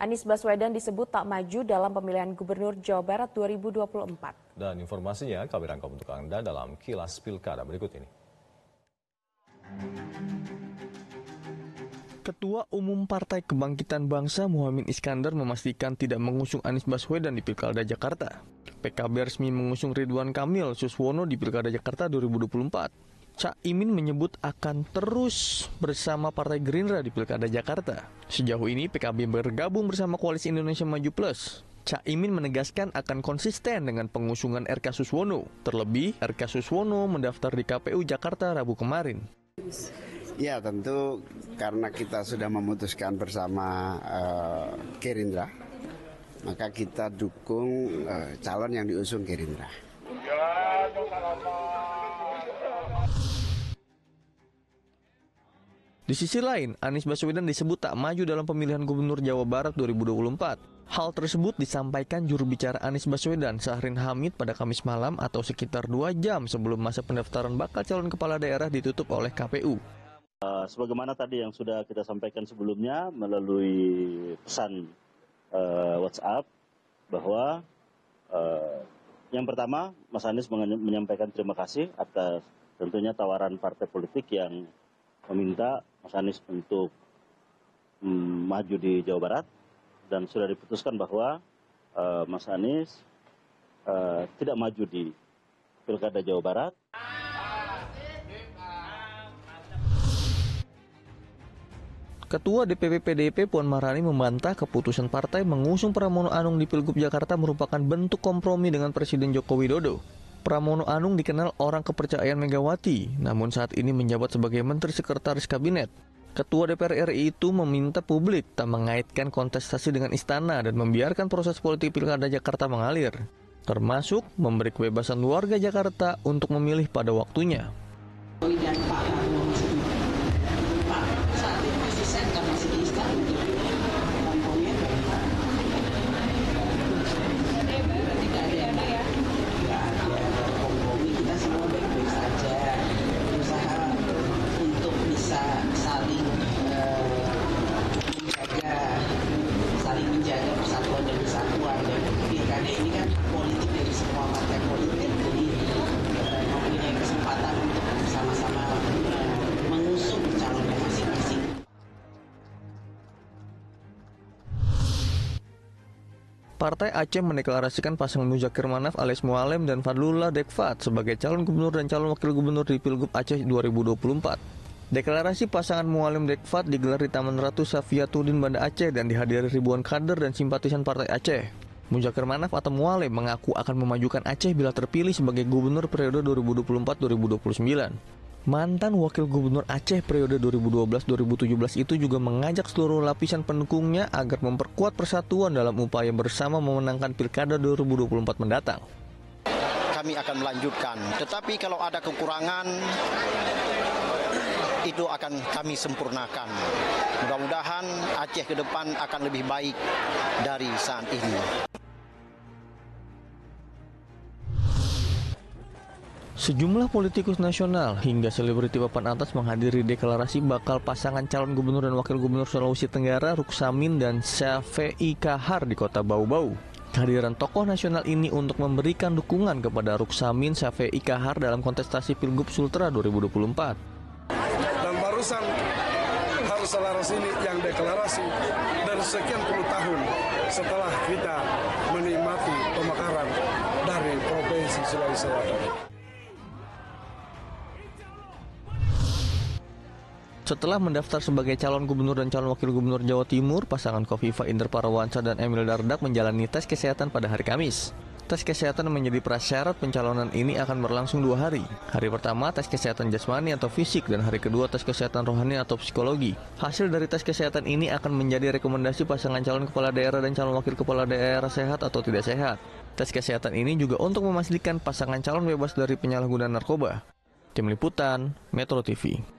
Anies Baswedan disebut tak maju dalam pemilihan Gubernur Jawa Barat 2024. Dan informasinya kami rangkum untuk Anda dalam kilas pilkada berikut ini. Ketua Umum Partai Kebangkitan Bangsa Muhammad Iskandar memastikan tidak mengusung Anies Baswedan di Pilkada Jakarta. PKB resmi mengusung Ridwan Kamil Suswono di Pilkada Jakarta 2024. Cak Imin menyebut akan terus bersama Partai Gerindra di Pilkada Jakarta. Sejauh ini PKB bergabung bersama Koalisi Indonesia Maju Plus. Cak Imin menegaskan akan konsisten dengan pengusungan RK Suswono. Terlebih, RK Suswono mendaftar di KPU Jakarta Rabu kemarin. Ya tentu karena kita sudah memutuskan bersama uh, Gerindra, maka kita dukung uh, calon yang diusung Gerindra. Ya, Di sisi lain, Anies Baswedan disebut tak maju dalam pemilihan Gubernur Jawa Barat 2024. Hal tersebut disampaikan juru bicara Anies Baswedan Sahrin Hamid pada Kamis malam atau sekitar dua jam sebelum masa pendaftaran bakal calon kepala daerah ditutup oleh KPU. Eh, sebagaimana tadi yang sudah kita sampaikan sebelumnya melalui pesan uh, WhatsApp bahwa uh, yang pertama Mas Anies menyampaikan terima kasih atas tentunya tawaran partai politik yang meminta Mas Anies untuk mm, maju di Jawa Barat dan sudah diputuskan bahwa uh, Mas Anies uh, tidak maju di Pilkada Jawa Barat. Ketua DPP PDIP Puan Maharani membantah keputusan partai mengusung Pramono Anung di Pilgub Jakarta merupakan bentuk kompromi dengan Presiden Joko Widodo. Pramono Anung dikenal orang kepercayaan Megawati, namun saat ini menjabat sebagai Menteri Sekretaris Kabinet. Ketua DPR RI itu meminta publik tak mengaitkan kontestasi dengan istana dan membiarkan proses politik pilkada Jakarta mengalir, termasuk memberi kebebasan warga Jakarta untuk memilih pada waktunya. Dan Pak Partai Aceh mendeklarasikan pasangan Muzakir Manaf alias Mualem dan Fadlullah Dekfat sebagai calon gubernur dan calon wakil gubernur di Pilgub Aceh 2024. Deklarasi pasangan Mualim Dekfat digelar di Taman Ratu Safiatuddin Banda Aceh dan dihadiri ribuan kader dan simpatisan Partai Aceh. Muzakir Manaf atau Mualim mengaku akan memajukan Aceh bila terpilih sebagai gubernur periode 2024-2029. Mantan Wakil Gubernur Aceh periode 2012-2017 itu juga mengajak seluruh lapisan pendukungnya agar memperkuat persatuan dalam upaya bersama memenangkan Pilkada 2024 mendatang. Kami akan melanjutkan, tetapi kalau ada kekurangan itu akan kami sempurnakan. Mudah-mudahan Aceh ke depan akan lebih baik dari saat ini. Sejumlah politikus nasional hingga selebriti papan atas menghadiri deklarasi bakal pasangan calon gubernur dan wakil gubernur Sulawesi Tenggara Ruksamin dan Syafi'i Kahar di kota Bau-Bau. Kehadiran tokoh nasional ini untuk memberikan dukungan kepada Ruksamin Syafi'i Kahar dalam kontestasi Pilgub Sultra 2024. Dan barusan harus Selaras ini yang deklarasi dari sekian puluh tahun setelah kita menikmati pemekaran dari Provinsi Sulawesi Selatan. Setelah mendaftar sebagai calon gubernur dan calon wakil gubernur Jawa Timur, pasangan Kofifa Inder Parawansa dan Emil Dardak menjalani tes kesehatan pada hari Kamis. Tes kesehatan menjadi prasyarat pencalonan ini akan berlangsung dua hari. Hari pertama tes kesehatan jasmani atau fisik dan hari kedua tes kesehatan rohani atau psikologi. Hasil dari tes kesehatan ini akan menjadi rekomendasi pasangan calon kepala daerah dan calon wakil kepala daerah sehat atau tidak sehat. Tes kesehatan ini juga untuk memastikan pasangan calon bebas dari penyalahgunaan narkoba. Tim Liputan, Metro TV.